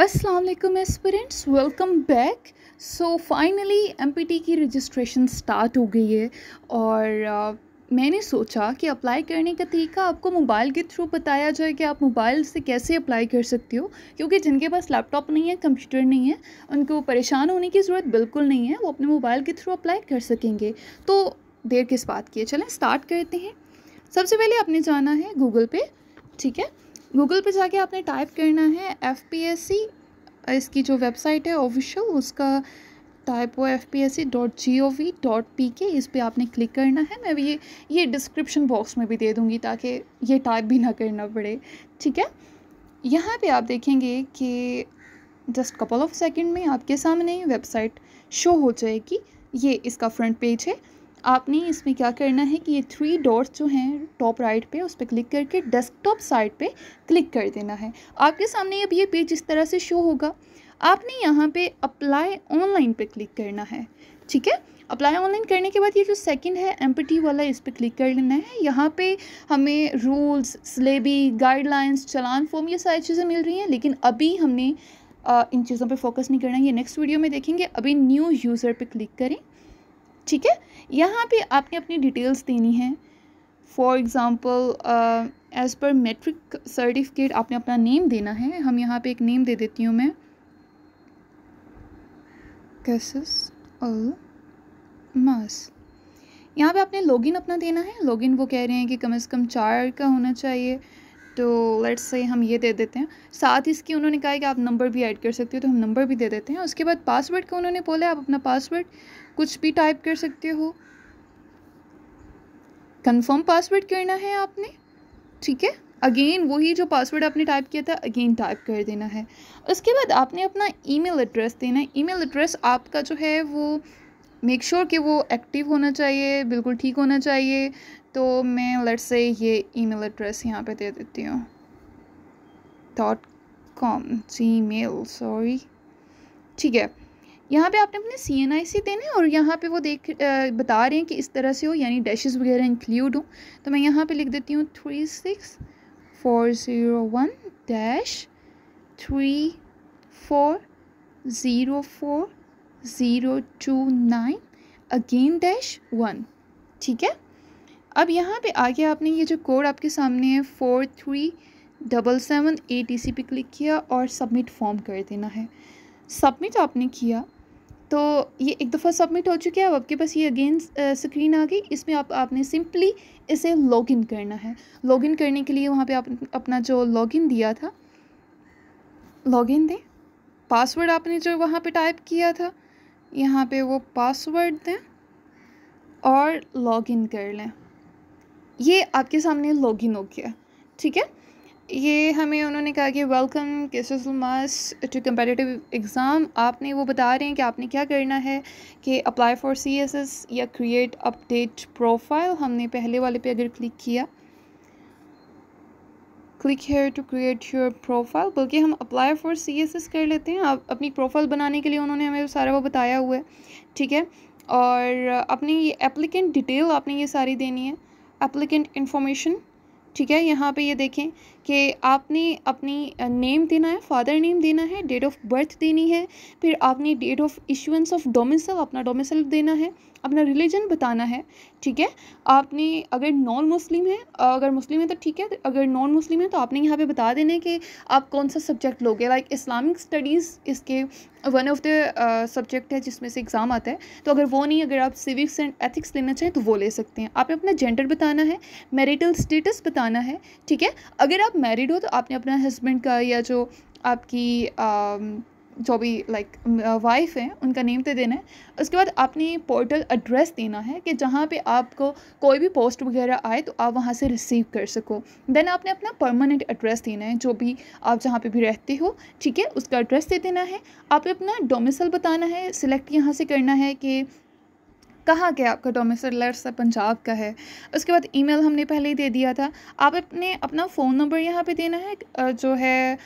Aslam aspirants welcome back so finally M की registration start हो गई है और uh, मैंने सोचा कि अप्लाई करने का तरीका आपको मोबाइल के थ्रू बताया जाए कि आप मोबाइल से कैसे अप्लाई कर सकती हो क्योंकि जिनके पास लैपटॉप नहीं है कंप्यूटर नहीं है उनको परेशान होने की ज़रूरत बिल्कुल नहीं है वो अपने मोबाइल के थ्रू अप्लाई कर सकेंगे तो देर किस बात की है चलें स्टार्ट करते हैं सबसे पहले आपने जाना है गूगल पे ठीक है गूगल पे जाके आपने टाइप करना है एफ पी एस सी इसकी जो वेबसाइट है ऑफिशियल उसका टाइप वो F P S C dot G O V dot P K इस पर आपने क्लिक करना है मैं भी ये ये डिस्क्रिप्शन बॉक्स में भी दे दूँगी ताकि ये टाइप भी ना करना पड़े ठीक है यहाँ पे आप देखेंगे कि जस्ट कपल ऑफ सेकेंड में आपके सामने वेबसाइट शो हो जाएगी ये इसका फ्रंट पेज है आपने इसमें क्या करना है कि ये थ्री डॉट्स जो हैं टॉप राइट पे उस पर क्लिक करके डेस्कटॉप साइड पे क्लिक कर देना है आपके सामने अब ये पेज इस तरह से शो होगा आपने यहाँ पे अप्लाई ऑनलाइन पे क्लिक करना है ठीक है अप्लाई ऑनलाइन करने के बाद ये जो सेकंड है एम्पटी वाला इस पर क्लिक कर लेना है यहाँ पे हमें rules syllabi guidelines challan form ये सारी चीज़ें मिल रही हैं लेकिन अभी हमने इन चीज़ों पे फोकस नहीं करना है ये नेक्स्ट वीडियो में देखेंगे अभी न्यू यूज़र पे क्लिक करें ठीक है यहाँ पे आपने अपनी डिटेल्स देनी है for example as per matric certificate आपने अपना नेम देना है हम यहाँ पे एक नेम दे देती हूँ मैं कैसेस अल मास यहाँ पे आपने लॉगिन अपना देना है लॉगिन वो कह रहे हैं कि कम से कम चार का होना चाहिए तो लेट्स से हम ये दे देते हैं साथ इसकी उन्होंने कहा है कि आप नंबर भी ऐड कर सकते हो तो हम नंबर भी दे देते हैं उसके बाद पासवर्ड का उन्होंने बोला आप अपना पासवर्ड कुछ भी टाइप कर सकते हो कंफर्म पासवर्ड करना है आपने ठीक है अगेन वही जो पासवर्ड आपने टाइप किया था अगेन टाइप कर देना है उसके बाद आपने अपना ईमेल एड्रेस देना है ईमेल एड्रेस आपका जो है वो मेक श्योर sure कि वो एक्टिव होना चाहिए बिल्कुल ठीक होना चाहिए तो मैं लट से ये ईमेल एड्रेस यहाँ पे दे देती हूँ dot com Gmail sorry ठीक है यहाँ पे आपने अपने सी एन आई सी देने और यहाँ पे वो देख आ, बता रहे हैं कि इस तरह से हो यानी डैशेज़ वगैरह इंक्लूड हो तो मैं यहाँ पे लिख देती हूँ three six four zero one dash three four zero four zero two nine again dash one ठीक है अब यहाँ पे आके आपने ये जो कोड आपके सामने है four three double seven A T C पे क्लिक किया और सबमिट फॉर्म कर देना है सबमिट आपने किया तो ये एक दफ़ा सबमिट हो चुका है अब आपके पास ये अगेन स्क्रीन आ गई इसमें आप आपने सिंपली इसे लॉगिन करना है लॉगिन करने के लिए वहाँ पे आप अपना जो लॉगिन दिया था लॉगिन दें पासवर्ड आपने जो वहाँ पे टाइप किया था यहाँ पे वो पासवर्ड दें और लॉगिन कर लें ये आपके सामने लॉगिन हो गया ठीक है ये हमें उन्होंने कहा कि welcome cases mass to competitive exam आपने वो बता रहे हैं कि आपने क्या करना है कि apply for C S S या क्रिएट अपडेट प्रोफाइल हमने पहले वाले पे अगर क्लिक किया click here to create your profile बल्कि हम apply for C S S कर लेते हैं आप अपनी प्रोफाइल बनाने के लिए उन्होंने हमें सारा वो बताया हुआ है ठीक है और अपनी ये एप्लीकेंट डिटेल आपने ये सारी देनी है एप्लीकेंट इन्फॉर्मेशन ठीक है यहाँ पे ये देखें कि आपने अपनी नेम देना है फादर नेम देना है डेट ऑफ बर्थ देनी है फिर आपने date of issuance of domicile अपना डोमिसल देना है अपना रिलीजन बताना है ठीक है आपने अगर नॉन मुस्लिम है अगर मुस्लिम है तो ठीक है अगर नॉन मुस्लिम है तो आपने यहाँ पे बता देना है कि आप कौन सा सब्जेक्ट लोगे लाइक इस्लामिक स्टडीज़ इसके वन ऑफ द सब्जेक्ट है जिसमें से एग्ज़ाम आता है तो अगर वो नहीं अगर आप सिविक्स एंड एथिक्स लेना चाहें तो वो ले सकते हैं आपने अपना जेंडर बताना है मेरिटल स्टेटस बताना बताना है ठीक है अगर आप मैरिड हो तो आपने अपना हस्बैंड का या जो आपकी um, जो भी लाइक वाइफ है उनका नेम दे तो देना है उसके बाद आपने पोर्टल एड्रेस देना है कि जहाँ पे आपको कोई भी पोस्ट वगैरह आए तो आप वहाँ से रिसीव कर सको देन आपने अपना परमानेंट एड्रेस देना है जो भी आप जहाँ पे भी रहते हो ठीक है उसका एड्रेस दे देना है आपने अपना डोमिसल बताना है सिलेक्ट यहाँ से करना है कि कहाँ के आपका डोमिसल है पंजाब का है उसके बाद ईमेल हमने पहले ही दे दिया था आप अपने अपना फ़ोन नंबर यहाँ पे देना है जो है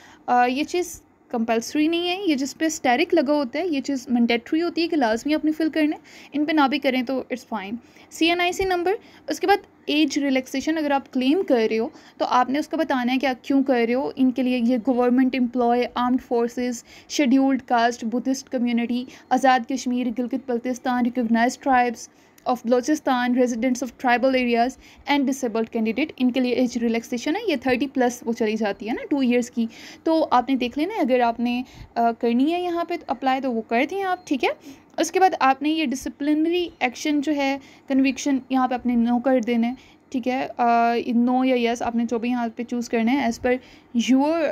ये चीज़ कंपलसरी नहीं है ये जिस पे स्टेरिक लगा होता है ये चीज़ मैंडेटरी होती है कि लाजमी आपने फिल करना है इन पर ना भी करें तो it's fine C N I C number उसके बाद एज रिलैक्सेशन अगर आप क्लेम कर रहे हो तो आपने उसका बताना है कि आप क्यों कर रहे हो इनके लिए ये government employ armed forces scheduled caste Buddhist community Azad Kashmir Gilgit Baltistan recognize tribes of Balochistan residents of tribal areas and disabled candidate इनके लिए एज रिलैक्सेशन है ये थर्टी प्लस वो चली जाती है ना टू ईयर्स की तो आपने देख लेना अगर आपने आ, करनी है यहाँ पर तो अप्लाई तो वो कर दें आप ठीक है उसके बाद आपने ये डिसिप्लिनरी एक्शन जो है कन्विक्शन यहाँ पे अपने नो कर देने ठीक है नो uh, या यस आपने जो भी यहाँ पे चूज़ करना है एज़ पर योर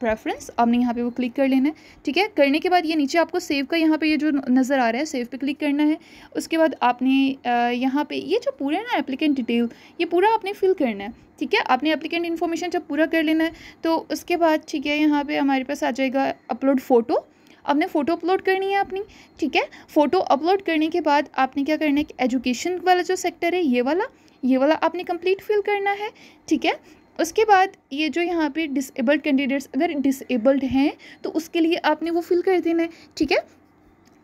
प्रेफरेंस आपने यहाँ पे वो क्लिक कर लेना है ठीक है करने के बाद ये नीचे आपको सेव का यहाँ पे ये जो नज़र आ रहा है सेव पे क्लिक करना है उसके बाद आपने uh, यहाँ पे ये जो पूरा है ना एप्लीकेंट डिटेल ये पूरा आपने फिल करना है ठीक है आपने एप्लीकेंट इन्फॉर्मेशन जब पूरा कर लेना है तो उसके बाद ठीक है यहाँ पर हमारे पास आ जाएगा अपलोड फ़ोटो आपने फ़ोटो अपलोड करनी है अपनी ठीक है फ़ोटो अपलोड करने के बाद आपने क्या करना है कि एजुकेशन वाला जो सेक्टर है ये वाला ये वाला आपने कंप्लीट फिल करना है ठीक है उसके बाद ये जो यहाँ पे डिसेबल्ड कैंडिडेट्स अगर डिसेबल्ड हैं तो उसके लिए आपने वो फिल कर देना है ठीक है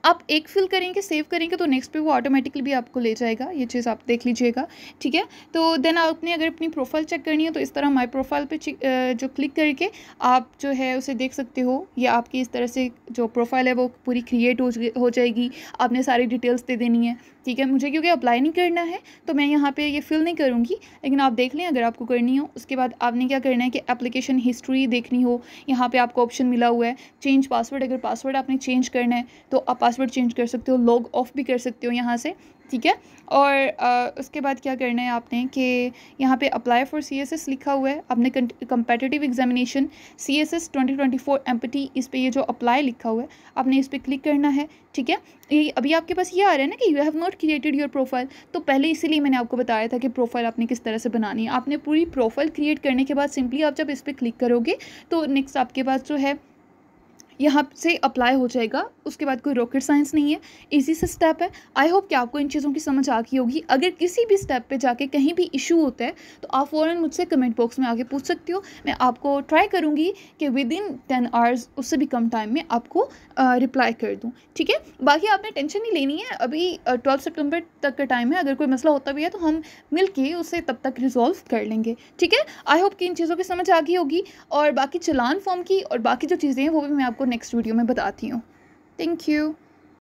आप एक फिल करेंगे सेव करेंगे तो नेक्स्ट पे वो ऑटोमेटिकली भी आपको ले जाएगा ये चीज़ आप देख लीजिएगा ठीक है तो देन आपने अगर अपनी प्रोफाइल चेक करनी है तो इस तरह माय प्रोफाइल पे जो क्लिक करके आप जो है उसे देख सकते हो ये आपकी इस तरह से जो प्रोफाइल है वो पूरी क्रिएट हो हो जाएगी आपने सारी डिटेल्स दे देनी है ठीक है मुझे क्योंकि अप्लाई नहीं करना है तो मैं यहाँ पे ये फिल नहीं करूँगी लेकिन आप देख लें अगर आपको करनी हो उसके बाद आपने क्या करना है कि एप्लीकेशन हिस्ट्री देखनी हो यहाँ पे आपको ऑप्शन मिला हुआ है चेंज पासवर्ड अगर पासवर्ड आपने चेंज करना है तो आप पासवर्ड चेंज कर सकते हो लॉग ऑफ भी कर सकते हो यहाँ से ठीक है और आ, उसके बाद क्या करना है आपने कि यहाँ पे apply for C S S लिखा हुआ है आपने competitive examination C S S twenty twenty four इस पर ये जो अप्लाई लिखा हुआ है आपने इस पर क्लिक करना है ठीक है ये अभी आपके पास ये आ रहा है ना कि you have not created your profile तो पहले इसीलिए मैंने आपको बताया था कि प्रोफाइल आपने किस तरह से बनानी है आपने पूरी प्रोफाइल क्रिएट करने के बाद सिंपली आप जब इस पर क्लिक करोगे तो नेक्स्ट आपके पास जो है यहाँ से अप्लाई हो जाएगा उसके बाद कोई रॉकेट साइंस नहीं है इजी से स्टेप है आई होप कि आपको इन चीज़ों की समझ आ गई होगी अगर किसी भी स्टेप पे जाके कहीं भी इशू होता है तो आप फ़ौरन मुझसे कमेंट बॉक्स में आके पूछ सकती हो मैं आपको ट्राई करूँगी कि विद इन टेन आवर्स उससे भी कम टाइम में आपको रिप्लाई कर दूँ ठीक है बाकी आपने टेंशन नहीं लेनी है अभी ट्वेल्थ सेप्टेम्बर तक का टाइम है अगर कोई मसला होता भी है तो हम मिल के उसे तब तक रिजॉल्व कर लेंगे ठीक है आई होप कि इन चीज़ों की समझ आ गई होगी और बाकी चलान फॉर्म की और बाकी जो चीज़ें हैं वो भी मैं आपको नेक्स्ट वीडियो में बताती हूँ थैंक यू